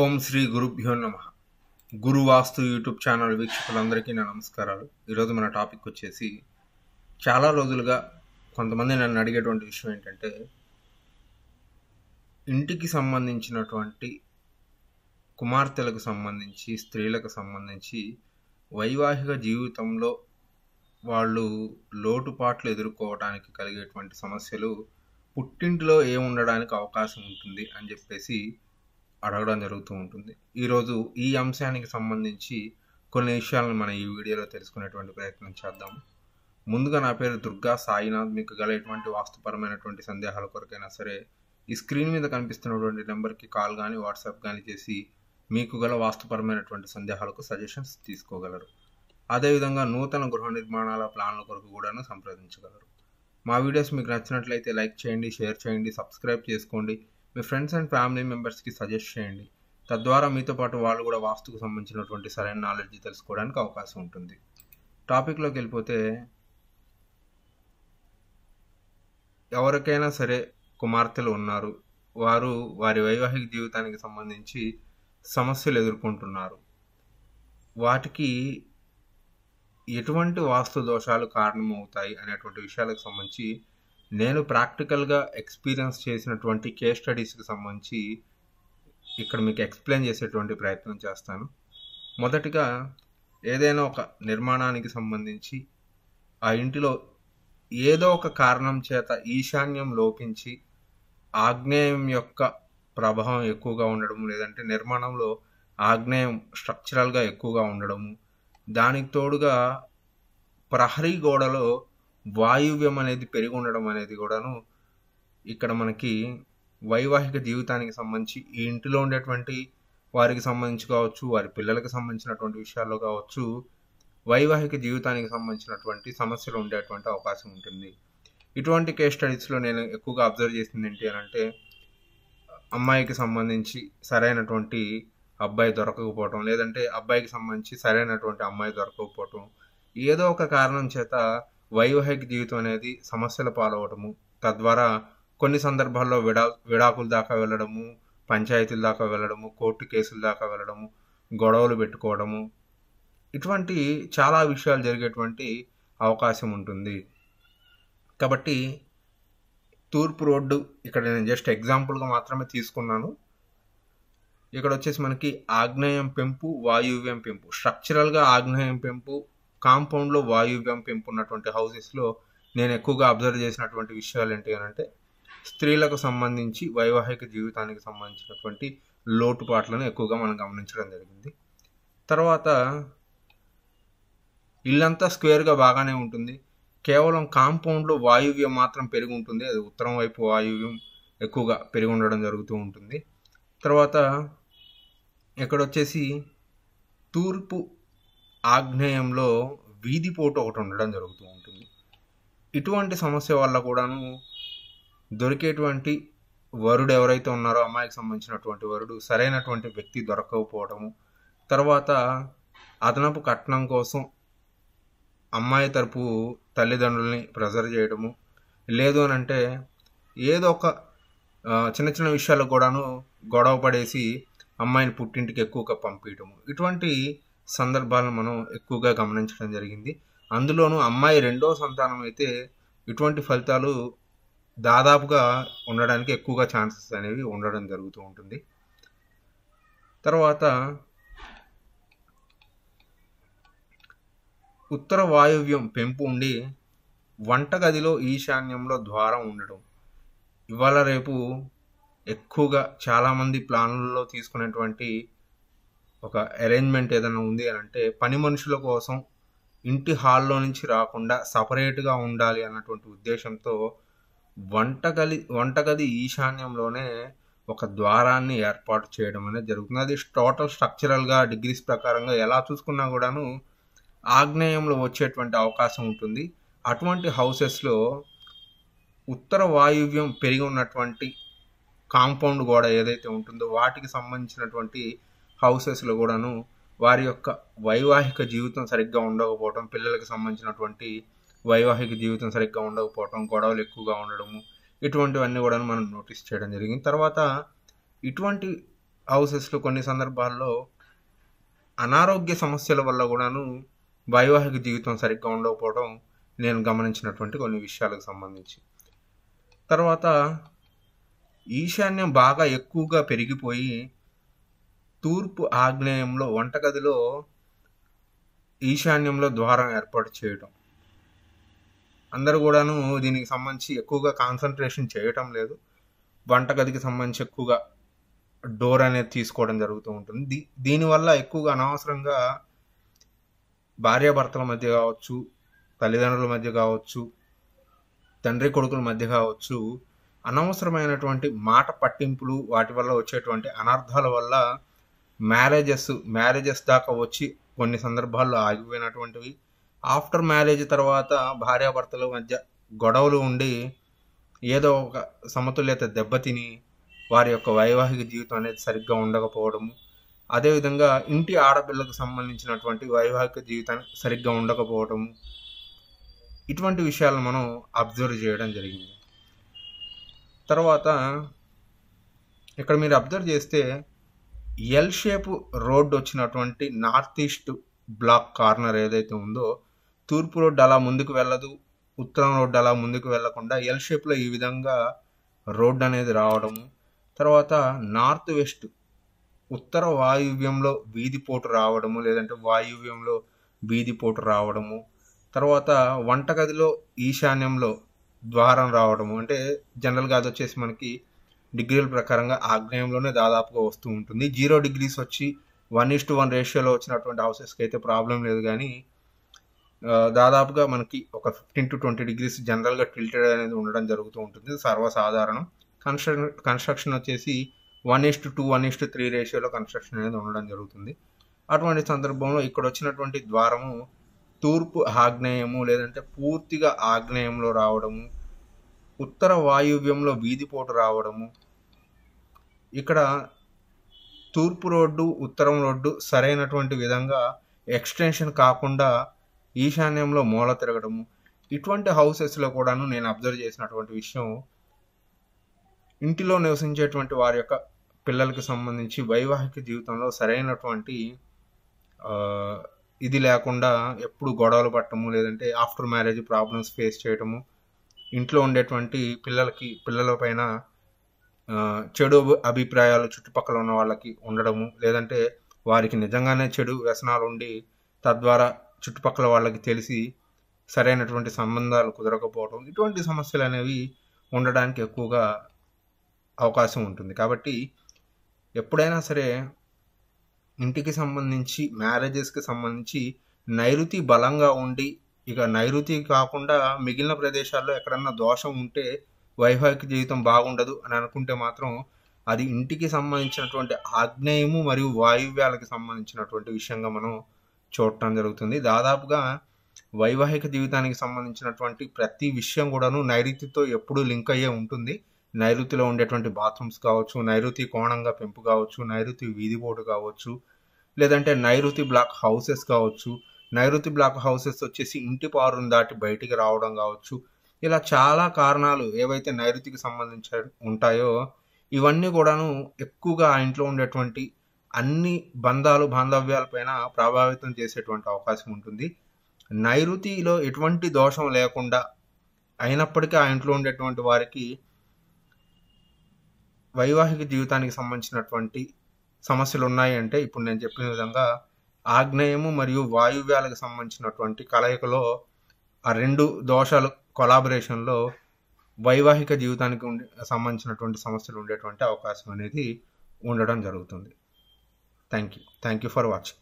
ఓం శ్రీ గురుభ్యో నమ వాస్తు YouTube channel వీక్షకులందరికీ నా నమస్కారాలు ఈరోజు మన టాపిక్ వచ్చేసి చాలా రోజులుగా కొంతమంది నన్ను అడిగేటువంటి విషయం ఏంటంటే ఇంటికి సంబంధించినటువంటి కుమార్తెలకు సంబంధించి స్త్రీలకు సంబంధించి వైవాహిక జీవితంలో వాళ్ళు లోటుపాట్లు ఎదుర్కోవడానికి కలిగేటువంటి సమస్యలు పుట్టింటిలో ఏముండడానికి అవకాశం ఉంటుంది అని చెప్పేసి అడగడం జరుగుతూ ఉంటుంది ఈరోజు ఈ అంశానికి సంబంధించి కొన్ని విషయాలను మనం ఈ వీడియోలో తెలుసుకునేటువంటి ప్రయత్నం చేద్దాం ముందుగా నా పేరు దుర్గా సాయినాథ్ మీకు గల ఎటువంటి వాస్తుపరమైనటువంటి సందేహాల కొరకైనా సరే ఈ స్క్రీన్ మీద కనిపిస్తున్నటువంటి నెంబర్కి కాల్ కానీ వాట్సాప్ కానీ చేసి మీకు గల వాస్తుపరమైనటువంటి సందేహాలకు సజెషన్స్ తీసుకోగలరు అదేవిధంగా నూతన గృహ నిర్మాణాల ప్లాన్ల కొరకు కూడాను సంప్రదించగలరు మా వీడియోస్ మీకు నచ్చినట్లయితే లైక్ చేయండి షేర్ చేయండి సబ్స్క్రైబ్ చేసుకోండి మీ ఫ్రెండ్స్ అండ్ ఫ్యామిలీ మెంబర్స్కి సజెస్ట్ చేయండి తద్వారా మీతో పాటు వాళ్ళు కూడా వాస్తుకు సంబంధించినటువంటి సరైన నాలెడ్జ్ తెలుసుకోవడానికి అవకాశం ఉంటుంది టాపిక్లోకి వెళ్ళిపోతే ఎవరికైనా సరే కుమార్తెలు ఉన్నారు వారు వారి వైవాహిక జీవితానికి సంబంధించి సమస్యలు ఎదుర్కొంటున్నారు వాటికి ఎటువంటి వాస్తు దోషాలు కారణమవుతాయి అనేటువంటి విషయాలకు సంబంధించి నేను ప్రాక్టికల్గా ఎక్స్పీరియన్స్ చేసినటువంటి కేస్ స్టడీస్కి సంబంధించి ఇక్కడ మీకు ఎక్స్ప్లెయిన్ చేసేటువంటి ప్రయత్నం చేస్తాను మొదటిగా ఏదైనా ఒక నిర్మాణానికి సంబంధించి ఆ ఇంటిలో ఏదో ఒక కారణం చేత ఈశాన్యం లోపించి ఆగ్నేయం యొక్క ప్రభావం ఎక్కువగా ఉండడం లేదంటే నిర్మాణంలో ఆగ్నేయం స్ట్రక్చరల్గా ఎక్కువగా ఉండడము దానికి తోడుగా ప్రహరీ గోడలో వాయువ్యం అనేది పెరిగి ఉండడం అనేది కూడాను ఇక్కడ మనకి వైవాహిక జీవితానికి సంబంధించి ఈ ఇంటిలో ఉండేటువంటి వారికి సంబంధించి కావచ్చు వారి పిల్లలకు సంబంధించినటువంటి విషయాల్లో కావచ్చు వైవాహిక జీవితానికి సంబంధించినటువంటి సమస్యలు ఉండేటువంటి అవకాశం ఉంటుంది ఇటువంటి కేస్ స్టడీస్లో నేను ఎక్కువగా అబ్జర్వ్ చేసింది ఏంటి అని అంటే అమ్మాయికి సంబంధించి సరైనటువంటి అబ్బాయి దొరకకపోవటం లేదంటే అబ్బాయికి సంబంధించి సరైనటువంటి అమ్మాయి దొరకకపోవటం ఏదో ఒక కారణం చేత వైవాహిక జీవితం అనేది సమస్యల పాలవడము తద్వారా కొన్ని సందర్భాల్లో విడా విడాకుల దాకా వెళ్ళడము పంచాయతీల దాకా వెళ్ళడము కోర్టు కేసుల దాకా వెళ్ళడము గొడవలు పెట్టుకోవడము ఇటువంటి చాలా విషయాలు జరిగేటువంటి అవకాశం ఉంటుంది కాబట్టి తూర్పు రోడ్డు ఇక్కడ నేను జస్ట్ ఎగ్జాంపుల్గా మాత్రమే తీసుకున్నాను ఇక్కడ వచ్చేసి మనకి ఆగ్నేయం పెంపు వాయువ్యం పెంపు స్ట్రక్చరల్గా ఆగ్నేయం పెంపు కాంపౌండ్లో వాయువ్యం పెంపున్నటువంటి హౌసెస్లో నేను ఎక్కువగా అబ్జర్వ్ చేసినటువంటి విషయాలు ఏంటి అంటే స్త్రీలకు సంబంధించి వైవాహిక జీవితానికి సంబంధించినటువంటి లోటుపాట్లను ఎక్కువగా మనం గమనించడం జరిగింది తర్వాత ఇల్లంతా స్క్వేర్గా బాగానే ఉంటుంది కేవలం కాంపౌండ్లో వాయువ్యం మాత్రం పెరిగి ఉంటుంది అది ఉత్తరం వైపు వాయువ్యం ఎక్కువగా పెరిగి ఉండడం జరుగుతూ ఉంటుంది తర్వాత ఇక్కడ వచ్చేసి తూర్పు ఆగ్నేయంలో వీధిపోటు ఒకటి ఉండడం జరుగుతూ ఉంటుంది ఇటువంటి సమస్య వల్ల కూడాను దొరికేటువంటి వరుడు ఎవరైతే ఉన్నారో అమ్మాయికి సంబంధించినటువంటి వరుడు సరైనటువంటి వ్యక్తి దొరకకపోవడము తర్వాత అదనపు కట్నం కోసం అమ్మాయి తరపు తల్లిదండ్రుల్ని ప్రెజర్ చేయడము లేదు అని అంటే ఏదో ఒక చిన్న చిన్న విషయాలకు కూడాను గొడవ పడేసి అమ్మాయిని పుట్టింటికి ఎక్కువగా పంపించడము ఇటువంటి సందర్భాలను మనం ఎక్కువగా గమనించడం జరిగింది అందులోనూ అమ్మాయి రెండో సంతానం అయితే ఇటువంటి ఫలితాలు దాదాపుగా ఉండడానికి ఎక్కువగా ఛాన్సెస్ అనేవి ఉండడం జరుగుతూ ఉంటుంది తర్వాత ఉత్తర వాయువ్యం పెంపు ఉండి వంటగదిలో ఈశాన్యంలో ద్వారం ఉండడం ఇవాళ రేపు ఎక్కువగా చాలామంది ప్లాన్లలో తీసుకునేటువంటి ఒక అరేంజ్మెంట్ ఏదైనా ఉంది అని అంటే పని మనుషుల కోసం ఇంటి హాల్లో నుంచి రాకుండా సపరేట్గా ఉండాలి అన్నటువంటి ఉద్దేశంతో వంటగది వంటగది ఈశాన్యంలోనే ఒక ద్వారాన్ని ఏర్పాటు చేయడం అనేది జరుగుతుంది అది టోటల్ స్ట్రక్చరల్గా డిగ్రీస్ ప్రకారంగా ఎలా చూసుకున్నా కూడాను ఆగ్నేయంలో వచ్చేటువంటి అవకాశం ఉంటుంది అటువంటి హౌసెస్లో ఉత్తర వాయువ్యం పెరిగి ఉన్నటువంటి కాంపౌండ్ గోడ ఏదైతే ఉంటుందో వాటికి సంబంధించినటువంటి హౌసెస్లో కూడాను వారి యొక్క వైవాహిక జీవితం సరిగ్గా ఉండకపోవటం పిల్లలకు సంబంధించినటువంటి వైవాహిక జీవితం సరిగ్గా ఉండకపోవటం గొడవలు ఎక్కువగా ఉండడము ఇటువంటివన్నీ కూడా మనం నోటీస్ చేయడం జరిగింది తర్వాత ఇటువంటి హౌసెస్లో కొన్ని సందర్భాల్లో అనారోగ్య సమస్యల వల్ల కూడాను వైవాహిక జీవితం సరిగ్గా ఉండకపోవడం నేను గమనించినటువంటి కొన్ని విషయాలకు సంబంధించి తర్వాత ఈశాన్యం బాగా ఎక్కువగా పెరిగిపోయి తూర్పు ఆగ్నేయంలో వంటగదిలో ఈశాన్యంలో ద్వారం ఏర్పాటు చేయటం అందరూ కూడాను దీనికి సంబంధించి ఎక్కువగా కాన్సన్ట్రేషన్ చేయటం లేదు వంటగదికి సంబంధించి ఎక్కువగా డోర్ అనేది తీసుకోవడం జరుగుతూ ఉంటుంది దీ దీనివల్ల ఎక్కువగా అనవసరంగా భార్యాభర్తల మధ్య కావచ్చు తల్లిదండ్రుల మధ్య కావచ్చు తండ్రి కొడుకుల మధ్య కావచ్చు అనవసరమైనటువంటి మాట పట్టింపులు వాటి వల్ల వచ్చేటువంటి అనర్థాల వల్ల మ్యారేజెస్ మ్యారేజెస్ దాకా వచ్చి కొన్ని సందర్భాల్లో ఆగిపోయినటువంటివి ఆఫ్టర్ మ్యారేజ్ తర్వాత భార్యాభర్తల మధ్య గొడవలు ఉండి ఏదో ఒక సమతుల్యత దెబ్బతిని వారి యొక్క వైవాహిక జీవితం అనేది సరిగ్గా ఉండకపోవడము అదేవిధంగా ఇంటి ఆడపిల్లకు సంబంధించినటువంటి వైవాహిక జీవితాన్ని సరిగ్గా ఉండకపోవటము ఇటువంటి విషయాలను మనం అబ్జర్వ్ చేయడం జరిగింది తర్వాత ఇక్కడ మీరు అబ్జర్వ్ చేస్తే ఎల్ షేప్ రోడ్ వచ్చినటువంటి నార్త్ ఈస్ట్ బ్లాక్ కార్నర్ ఏదైతే ఉందో తూర్పు రోడ్డు అలా ముందుకు వెళ్ళదు ఉత్తరం రోడ్డు అలా ముందుకు వెళ్లకుండా ఎల్ షేప్లో ఈ విధంగా రోడ్డు అనేది రావడము తర్వాత నార్త్ వెస్ట్ ఉత్తర వాయువ్యంలో వీధిపోటు రావడము లేదంటే వాయువ్యంలో వీధిపోటు రావడము తర్వాత వంటగదిలో ఈశాన్యంలో ద్వారం రావడము అంటే జనరల్గా అది వచ్చేసి మనకి డిగ్రీల ప్రకారంగా ఆగ్నేయంలోనే దాదాపుగా వస్తూ ఉంటుంది జీరో డిగ్రీస్ వచ్చి వన్ ఇస్ టు వన్ రేషియోలో వచ్చినటువంటి హౌసెస్కి అయితే ప్రాబ్లం లేదు కానీ దాదాపుగా మనకి ఒక ఫిఫ్టీన్ టు ట్వంటీ డిగ్రీస్ జనరల్గా టిల్టెడ్ అనేది ఉండడం జరుగుతూ ఉంటుంది సర్వసాధారణం కన్స్ట్రక్ కన్స్ట్రక్షన్ వచ్చేసి one is to two one is to three రేషియోలో కన్స్ట్రక్షన్ అనేది ఉండడం జరుగుతుంది అటువంటి సందర్భంలో ఇక్కడ వచ్చినటువంటి ద్వారము తూర్పు ఆగ్నేయము లేదంటే పూర్తిగా ఆగ్నేయంలో రావడము ఉత్తర వాయువ్యంలో వీధిపోటు రావడము ఇక్కడ తూర్పు రోడ్డు ఉత్తరం రోడ్డు సరైనటువంటి విధంగా ఎక్స్టెన్షన్ కాకుండా ఈశాన్యంలో మూల తిరగడము ఇటువంటి హౌసెస్లో కూడాను నేను అబ్జర్వ్ చేసినటువంటి విషయం ఇంటిలో నివసించేటువంటి వారి యొక్క పిల్లలకి సంబంధించి వైవాహిక జీవితంలో సరైనటువంటి ఇది లేకుండా ఎప్పుడు గొడవలు పట్టము లేదంటే ఆఫ్టర్ మ్యారేజ్ ప్రాబ్లమ్స్ ఫేస్ చేయటము ఇంట్లో ఉండేటువంటి పిల్లలకి పిల్లల పైన చెడు అభిప్రాయాలు చుట్టుపక్కల ఉన్న వాళ్ళకి ఉండడము లేదంటే వారికి నిజంగానే చెడు వ్యసనాలు ఉండి తద్వారా చుట్టుపక్కల వాళ్ళకి తెలిసి సరైనటువంటి సంబంధాలు కుదరకపోవడం ఇటువంటి సమస్యలు అనేవి ఉండడానికి ఎక్కువగా అవకాశం ఉంటుంది కాబట్టి ఎప్పుడైనా సరే ఇంటికి సంబంధించి మ్యారేజెస్కి సంబంధించి నైరుతి బలంగా ఉండి ఇక నైరుతి కాకుండా మిగిలిన ప్రదేశాల్లో ఎక్కడన్నా దోషం ఉంటే వైవాహిక జీవితం బాగుండదు అని అనుకుంటే మాత్రం అది ఇంటికి సంబంధించినటువంటి ఆగ్నేయము మరియు వాయువ్యాలకు సంబంధించినటువంటి విషయంగా మనం చూడటం జరుగుతుంది దాదాపుగా వైవాహిక జీవితానికి సంబంధించినటువంటి ప్రతి విషయం కూడాను నైరుతితో ఎప్పుడూ లింక్ అయ్యే ఉంటుంది నైరుతిలో ఉండేటువంటి బాత్రూమ్స్ కావచ్చు నైరుతి కోణంగా పెంపు కావచ్చు నైరుతి వీధి బోర్డు కావచ్చు లేదంటే నైరుతి బ్లాక్ హౌసెస్ కావచ్చు నైరుతి బ్లాక్ హౌసెస్ వచ్చేసి ఇంటి పారును దాటి బయటికి రావడం కావచ్చు ఇలా చాలా కారణాలు ఏవైతే నైరుతికి సంబంధించి ఉంటాయో ఇవన్నీ కూడాను ఎక్కువగా ఆ ఇంట్లో ఉండేటువంటి అన్ని బంధాలు బాంధవ్యాలపైన ప్రభావితం చేసేటువంటి అవకాశం ఉంటుంది నైరుతిలో ఎటువంటి దోషం లేకుండా అయినప్పటికీ ఆ ఇంట్లో ఉండేటువంటి వారికి వైవాహిక జీవితానికి సంబంధించినటువంటి సమస్యలు ఉన్నాయి అంటే ఇప్పుడు నేను చెప్పిన విధంగా ఆగ్నేయము మరియు వాయువ్యాలకు సంబంధించినటువంటి కలయికలో ఆ రెండు దోషాలు కొలాబరేషన్లో వైవాహిక జీవితానికి ఉండే సంబంధించినటువంటి సమస్యలు ఉండేటువంటి అవకాశం అనేది ఉండడం జరుగుతుంది thank you thank you for watching